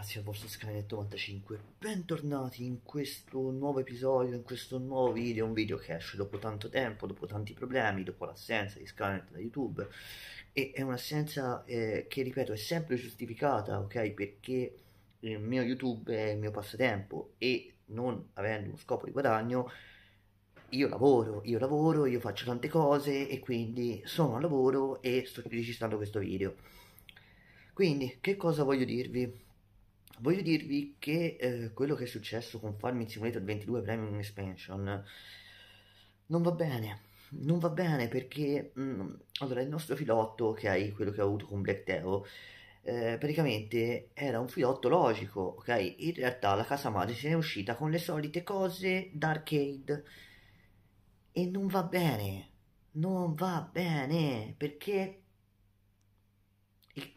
ragazzi a vostro Skynet95 Bentornati in questo nuovo episodio, in questo nuovo video Un video che esce dopo tanto tempo, dopo tanti problemi, dopo l'assenza di Skynet da YouTube E è un'assenza eh, che, ripeto, è sempre giustificata, ok? Perché il mio YouTube è il mio passatempo E non avendo uno scopo di guadagno io lavoro, io lavoro, io faccio tante cose e quindi sono al lavoro e sto registrando questo video. Quindi, che cosa voglio dirvi? Voglio dirvi che eh, quello che è successo con Farming Simulator 22 Premium Expansion non va bene. Non va bene perché mh, mm, allora il nostro filotto che hai, quello che ho avuto con Black Teo, eh, praticamente era un filotto logico, ok? In realtà la casa madre se ne è uscita con le solite cose d'arcade e non va bene. Non va bene perché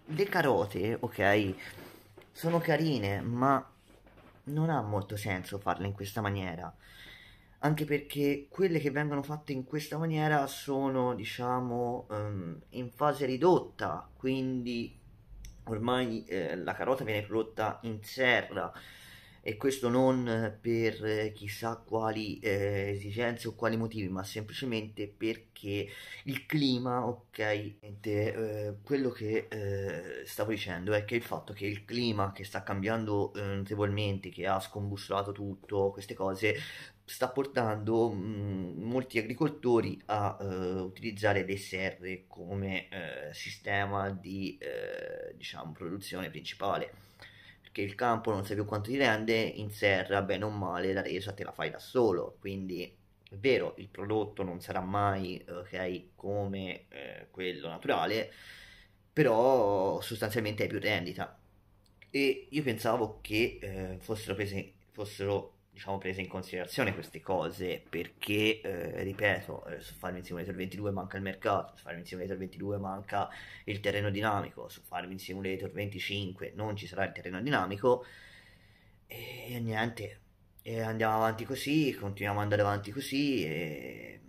le carote, ok? sono carine, ma non ha molto senso farle in questa maniera. Anche perché quelle che vengono fatte in questa maniera sono, diciamo, um, in fase ridotta, quindi ormai eh, la carota viene prodotta in serra e questo non per eh, chissà quali eh, esigenze o quali motivi, ma semplicemente perché il clima, ok, eh, quello che eh, stavo dicendo è che il fatto che il clima che sta cambiando eh, notevolmente, che ha scombussolato tutto, queste cose, sta portando mm, molti agricoltori a eh, utilizzare le serre come eh, sistema di eh, diciamo, produzione principale perché il campo non sai più quanto ti rende, in serra bene o male la resa te la fai da solo, quindi è vero il prodotto non sarà mai eh, okay, come eh, quello naturale, però sostanzialmente hai più rendita. E io pensavo che eh, fossero prese fossero diciamo, prese in considerazione queste cose perché, eh, ripeto, eh, su farming simulator 22 manca il mercato, su farming simulator 22 manca il terreno dinamico, su farming simulator 25 non ci sarà il terreno dinamico e niente, e andiamo avanti così, continuiamo ad andare avanti così e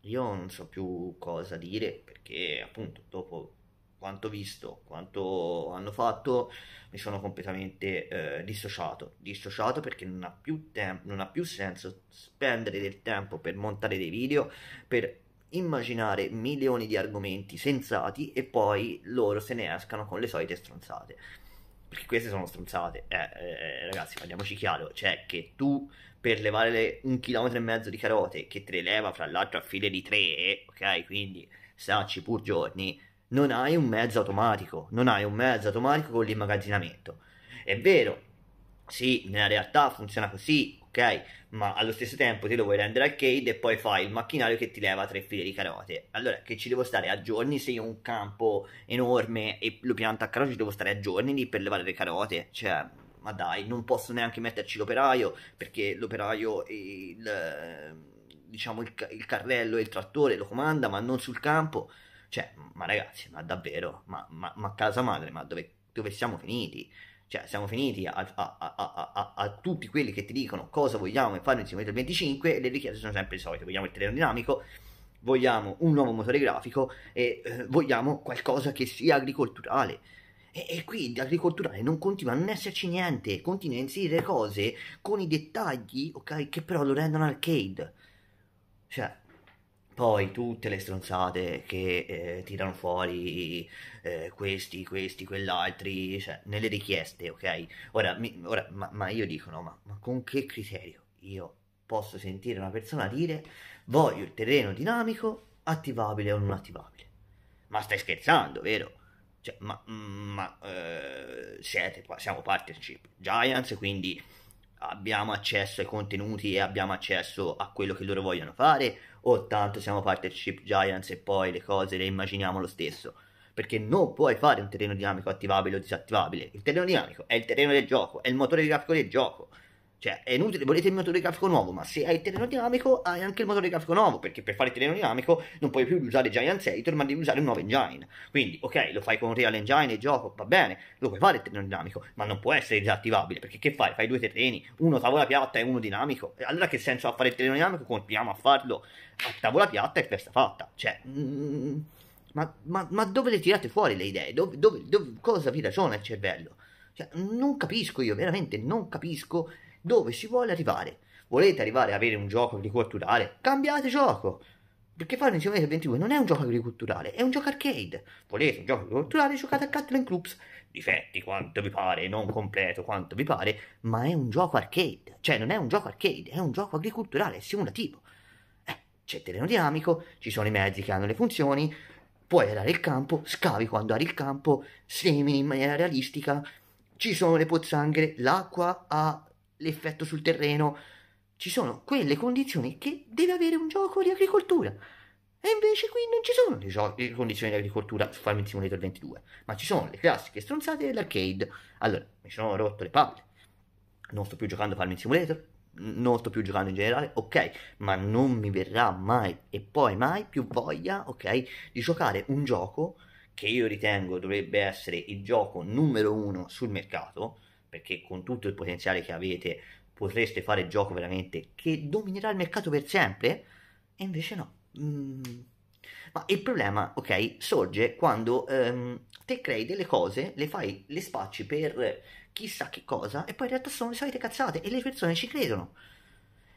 io non so più cosa dire perché appunto dopo quanto visto, quanto hanno fatto, mi sono completamente eh, dissociato. Dissociato perché non ha, più tem- non ha più senso spendere del tempo per montare dei video, per immaginare milioni di argomenti sensati e poi loro se ne escano con le solite stronzate. Perché queste sono stronzate, eh, eh, ragazzi, parliamoci chiaro: cioè che tu per levare le, un chilometro e mezzo di carote che te le leva fra l'altro a file di tre, ok? Quindi stacci pur giorni non hai un mezzo automatico, non hai un mezzo automatico con l'immagazzinamento. È vero, sì, nella realtà funziona così, ok, ma allo stesso tempo te lo vuoi rendere arcade e poi fai il macchinario che ti leva tre file di carote. Allora, che ci devo stare a giorni se io ho un campo enorme e lo pianto a carote, ci devo stare a giorni lì per levare le carote, cioè ma dai, non posso neanche metterci l'operaio perché l'operaio il, diciamo il, il carrello e il trattore lo comanda, ma non sul campo. Cioè, ma ragazzi, ma davvero? Ma, ma, ma casa madre, ma dove, dove siamo finiti? Cioè, siamo finiti a, a, a, a, tutti quelli che ti dicono cosa vogliamo e fare insieme del 25 e le richieste sono sempre le solite. Vogliamo il terreno dinamico, vogliamo un nuovo motore grafico e eh, vogliamo qualcosa che sia agricolturale. E, e qui di agricolturale non continua a non esserci niente, continua a inserire cose con i dettagli ok, che però lo rendono arcade. Cioè, poi tutte le stronzate che eh, tirano fuori eh, questi, questi, quell'altri, cioè nelle richieste, ok? Ora, mi, ora ma, ma, io dico, no, ma, ma, con che criterio io posso sentire una persona dire voglio il terreno dinamico attivabile o non attivabile? Ma stai scherzando, vero? Cioè, ma, ma eh, siete, siamo partnership Giants, quindi abbiamo accesso ai contenuti e abbiamo accesso a quello che loro vogliono fare o oh, tanto siamo parte partnership Giants e poi le cose le immaginiamo lo stesso, perché non puoi fare un terreno dinamico attivabile o disattivabile, il terreno dinamico è il terreno del gioco, è il motore grafico del gioco, cioè, è inutile, volete il motore grafico nuovo, ma se hai il terreno dinamico hai anche il motore grafico nuovo, perché per fare il terreno dinamico non puoi più usare Giant Sator, ma devi usare un nuovo engine. Quindi, ok, lo fai con Real Engine e gioco, va bene, lo puoi fare il terreno dinamico, ma non può essere disattivabile, perché che fai? Fai due terreni, uno tavola piatta e uno dinamico. E allora che senso ha fare il terreno dinamico? Continuiamo a farlo a tavola piatta e festa fatta. Cioè... Mm, ma, ma, ma, dove le tirate fuori le idee? Dove, dove, dove, cosa vi ragiona il cervello? Cioè, non capisco io, veramente non capisco dove si vuole arrivare. Volete arrivare a avere un gioco agricolturale? Cambiate gioco! Perché Farming Simulator 22 non è un gioco agricolturale, è un gioco arcade. Volete un gioco agricolturale? Giocate a Cattle Clubs. Difetti quanto vi pare, non completo quanto vi pare, ma è un gioco arcade. Cioè, non è un gioco arcade, è un gioco agricolturale, è simulativo. Eh, c'è terreno dinamico, ci sono i mezzi che hanno le funzioni, puoi arare il campo, scavi quando ari il campo, semini in maniera realistica, ci sono le pozzanghere, l'acqua ha l'effetto sul terreno, ci sono quelle condizioni che deve avere un gioco di agricoltura. E invece qui non ci sono le, gio- le eh, condizioni di agricoltura su Farming Simulator 22, ma ci sono le classiche stronzate dell'arcade. Allora, mi sono rotto le palle. Non sto più giocando a Farming Simulator, non sto più giocando in generale, ok, ma non mi verrà mai e poi mai più voglia, ok, di giocare un gioco che io ritengo dovrebbe essere il gioco numero uno sul mercato, perché con tutto il potenziale che avete potreste fare gioco veramente che dominerà il mercato per sempre e invece no. Mm. Ma il problema, ok, sorge quando ehm, te crei delle cose, le fai, le spacci per chissà che cosa e poi in realtà sono le solite cazzate e le persone ci credono.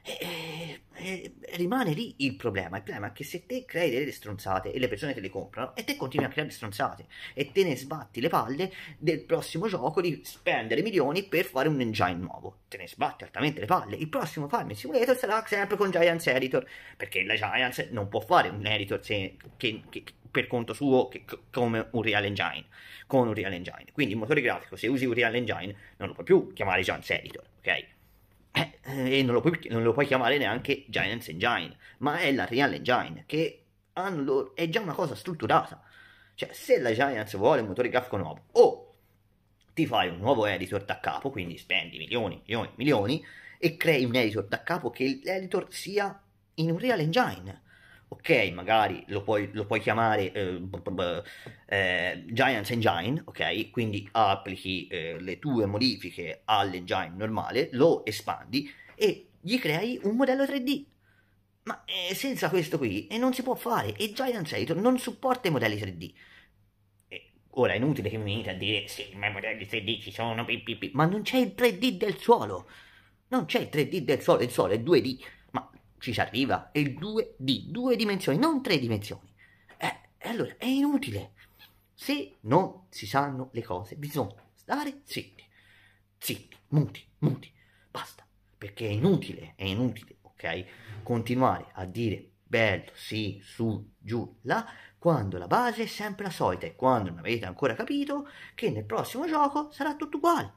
E, e eh, eh, rimane lì il problema. Il problema è che se te crei delle stronzate e le persone te le comprano e te continui a creare stronzate e te ne sbatti le palle del prossimo gioco di spendere milioni per fare un engine nuovo, te ne sbatti altamente le palle. Il prossimo Farming Simulator sarà sempre con Giants Editor perché la Giants non può fare un editor se, che, che, per conto suo che, come un Real Engine, con un Real Engine. Quindi il motore grafico, se usi un Real Engine, non lo puoi più chiamare Giants Editor, ok? Eh, eh, e non lo, puoi, non lo puoi chiamare neanche Giants Engine, ma è la Real Engine, che hanno, è già una cosa strutturata. Cioè, se la Giants vuole un motore grafico nuovo, o ti fai un nuovo editor da capo, quindi spendi milioni, milioni, milioni, e crei un editor da capo che l'editor sia in un Real Engine ok, magari lo puoi, lo puoi chiamare eh, eh, Giants Engine, ok? Quindi applichi eh, le tue modifiche all'engine normale, lo espandi e gli crei un modello 3D. Ma eh, senza questo qui eh, non si può fare e Giants Editor non supporta i modelli 3D. ora è inutile che mi venite a dire sì, ma i modelli 3D ci sono, pi, ma non c'è il 3D del suolo. Non c'è il 3D del suolo, il suolo è 2D ci si arriva, è il 2D, due dimensioni, non tre dimensioni. Eh, allora è inutile. Se non si sanno le cose, bisogna stare zitti, zitti, muti, muti, basta, perché è inutile, è inutile, ok? Continuare a dire bello, sì, su, giù, là, quando la base è sempre la solita e quando non avete ancora capito che nel prossimo gioco sarà tutto uguale.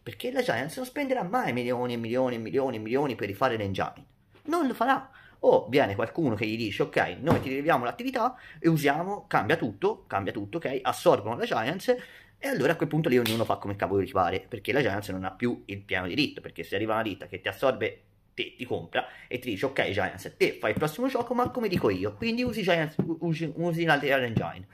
Perché la Giants non spenderà mai milioni e milioni e milioni e milioni per rifare l'engine non lo farà. O viene qualcuno che gli dice, ok, noi ti rileviamo l'attività e usiamo, cambia tutto, cambia tutto, ok, assorbono la Giants e allora a quel punto lì ognuno fa come cavolo gli pare, perché la Giants non ha più il piano diritto, perché se arriva una ditta che ti assorbe, te, ti compra e ti dice ok Giants, te fai il prossimo gioco ma come dico io, quindi usi, Giants, usi, usi la Real Engine.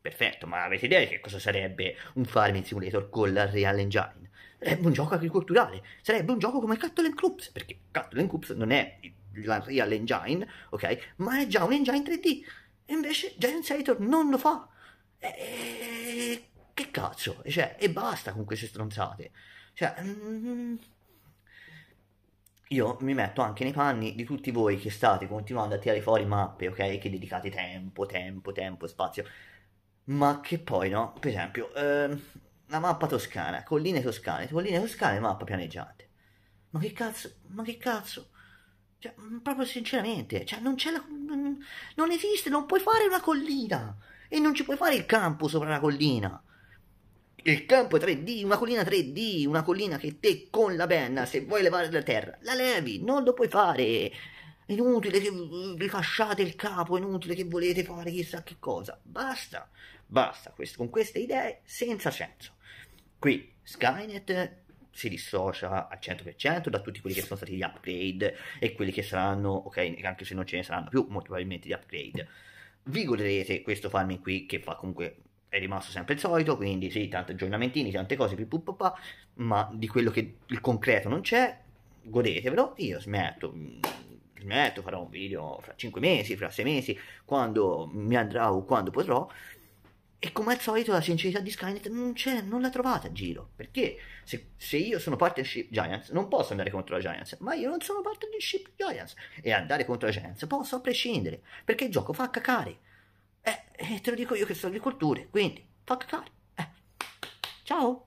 Perfetto, ma avete idea di che cosa sarebbe un farming simulator con la Real Engine? sarebbe un gioco agricolturale, sarebbe un gioco come Cattle Clubs, perché Cattle Clubs non è la Real Engine, ok? Ma è già un engine 3D. E invece Giant Sator non lo fa. E... Che cazzo? Cioè, e basta con queste stronzate. Cioè... Mm, io mi metto anche nei panni di tutti voi che state continuando a tirare fuori mappe, ok? Che dedicate tempo, tempo, tempo, spazio. Ma che poi, no? Per esempio, eh, la mappa toscana, colline toscane, colline toscane, mappa pianeggiante. Ma che cazzo, ma che cazzo? Cioè, mm, proprio sinceramente, cioè, non c'è la, non esiste, non puoi fare una collina e non ci puoi fare il campo sopra la collina. Il campo è 3D, una collina 3D, una collina che te con la penna, se vuoi levare da terra, la levi, non lo puoi fare. È inutile che vi fasciate il capo, è inutile che volete fare chissà che cosa. Basta, basta con queste idee senza senso. Qui Skynet si dissocia al 100% da tutti quelli che sono stati gli upgrade e quelli che saranno, ok, anche se non ce ne saranno più, molto probabilmente gli upgrade. Vi godrete questo farming qui che fa comunque è rimasto sempre il solito, quindi sì, tanti aggiornamentini, tante cose, pipuppa, ma di quello che il concreto non c'è, godetevelo, io smetto, smetto, farò un video fra 5 mesi, fra 6 mesi, quando mi andrà o quando potrò, e come al solito la sincerità di Skynet non c'è, non la trovate a giro. Perché se, se io sono partnership Giants, non posso andare contro la Giants, ma io non sono partnership Giants. E andare contro la Giants posso a prescindere, perché il gioco fa cacare. Eh, eh te lo dico io che sono di quindi fa cacare. Eh. Ciao!